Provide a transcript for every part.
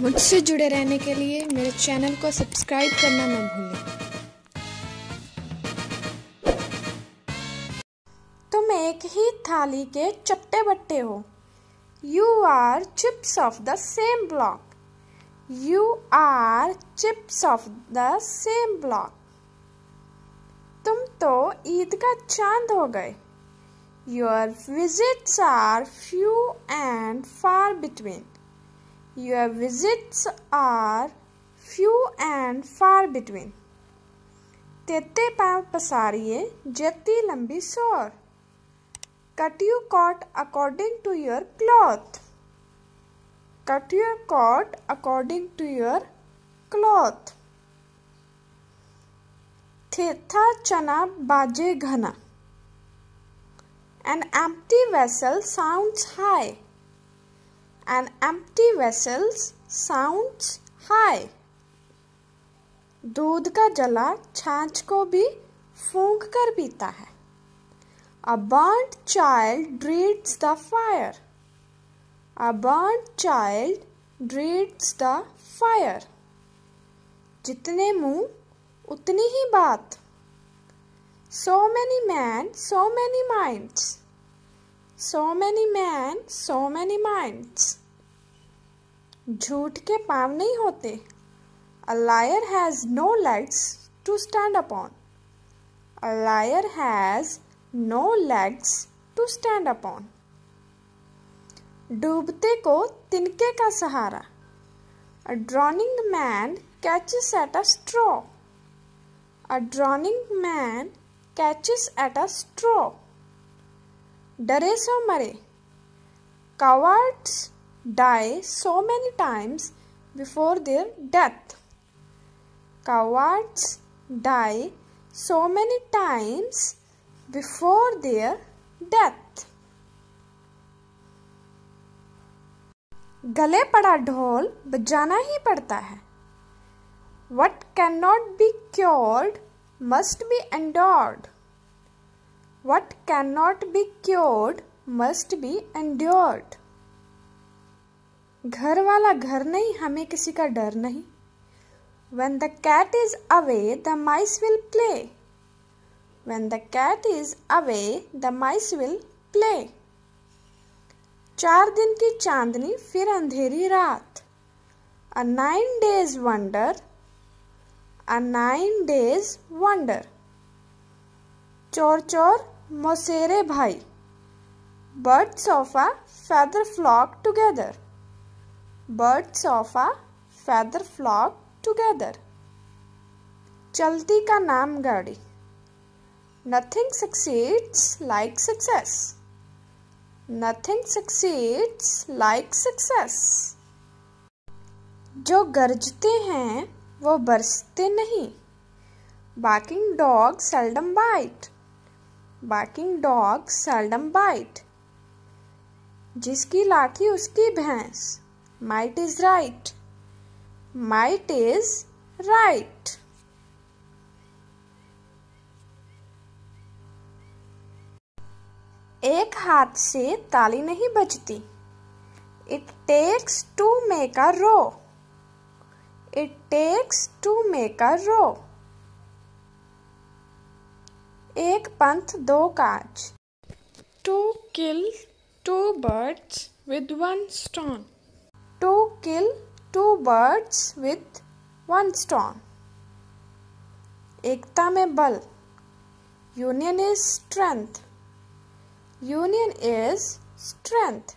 मुझसे जुड़े रहने के लिए मेरे चैनल को सब्सक्राइब करना ना भूलें तुम एक ही थाली के चट्टे बट्टे हो you are chips of the same block you are chips of the same block तुम तो ईद का चांद हो गए your visits are few and far between Your visits are few and far between. Tete paav pasariye jeti lambi sor. Cut your coat according to your cloth. Cut your coat according to your cloth. Thetha chana baje ghana. An empty vessel sounds high. An empty vessel sounds high. दूध का जला छाछ को भी फूंक कर पीता है A burnt child dreads the fire. A burnt child dreads the fire. जितने मुंह उतनी ही बात So many men, so many minds. So many man so many minds झूठ के पाव नहीं होते a liar has no legs to stand upon a liar has no legs to stand upon डूबते को तिनके का सहारा a drowning man catches at a straw a drowning man catches at a straw डरे सो मरे cowards die so many times before their death cowards die so many times before their death गले पड़ा ढोल बजाना ही पड़ता है what can not be cured must be endured What cannot be cured must be endured. घर वाला घर नहीं हमें किसी का डर नहीं When the cat is away, the mice will play. When the cat is away, the mice will play. चार दिन की चांदनी फिर अंधेरी रात A nine days wonder. A nine days wonder. चोर चोर मोसेरे भाई birds of a feather flock together birds of a feather flock together चलती का नाम गाड़ी nothing सक्सेड्स like success nothing सक्सेड्स like success जो गरजते हैं वो बरसते नहीं barking dog seldom bite barking dog seldom bite जिसकी लाठी उसकी भैंस might is right might is right एक हाथ से ताली नहीं बजती it takes to make a row it takes to make a रो एक पंथ दो काज to kill two birds with one stone to kill two birds with one stone एकता में बल union is strength union is strength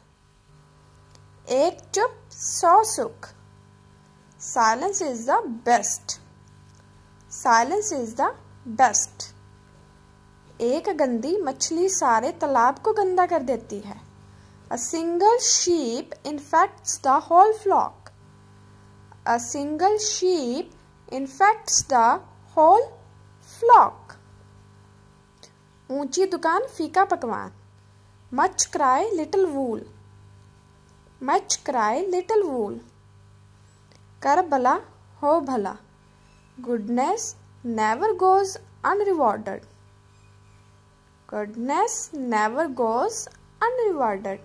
एक चुप सौ सुख silence is the best silence is the best एक गंदी मछली सारे तालाब को गंदा कर देती है a single sheep infects the whole flock a single sheep infects the whole flock ऊंची दुकान फीका पकवान much cry little wool much cry little wool कर भला हो भला goodness never goes unrewarded goodness never goes unrewarded.